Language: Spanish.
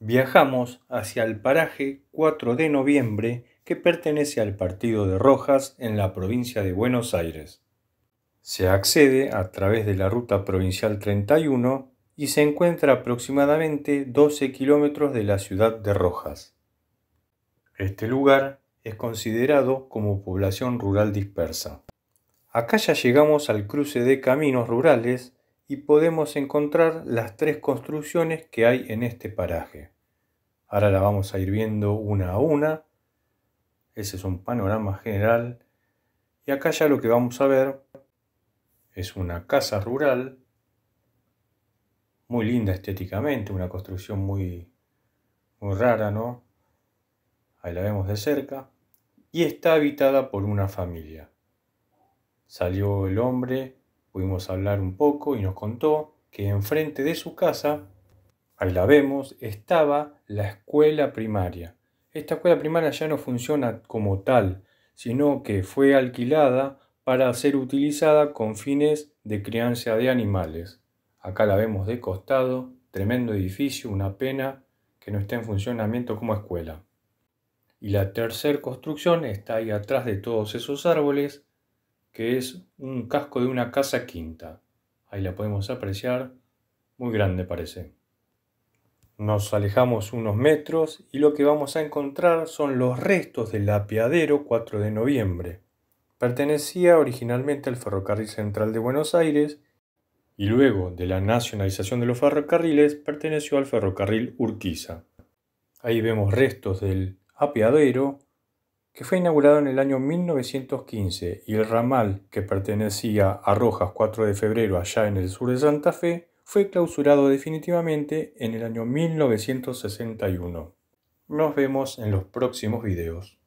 Viajamos hacia el paraje 4 de noviembre que pertenece al partido de Rojas en la provincia de Buenos Aires. Se accede a través de la ruta provincial 31 y se encuentra aproximadamente 12 kilómetros de la ciudad de Rojas. Este lugar es considerado como población rural dispersa. Acá ya llegamos al cruce de caminos rurales y podemos encontrar las tres construcciones que hay en este paraje. Ahora la vamos a ir viendo una a una. Ese es un panorama general. Y acá ya lo que vamos a ver es una casa rural, muy linda estéticamente, una construcción muy, rara, ¿no? Ahí la vemos de cerca. Y está habitada por una familia. Salió el hombre Pudimos hablar un poco y nos contó que enfrente de su casa, ahí la vemos, estaba la escuela primaria. Esta escuela primaria ya no funciona como tal, sino que fue alquilada para ser utilizada con fines de crianza de animales. Acá la vemos de costado, tremendo edificio, una pena que no esté en funcionamiento como escuela. Y la tercera construcción está ahí atrás de todos esos árboles, que es un casco de una casa quinta. Ahí la podemos apreciar, muy grande parece. Nos alejamos unos metros y lo que vamos a encontrar son los restos del apiadero 4 de noviembre. Pertenecía originalmente al Ferrocarril Central de Buenos Aires y luego de la nacionalización de los ferrocarriles perteneció al ferrocarril Urquiza. Ahí vemos restos del apeadero que fue inaugurado en el año 1915 y el ramal que pertenecía a Rojas 4 de febrero allá en el sur de Santa Fe fue clausurado definitivamente en el año 1961. Nos vemos en los próximos videos.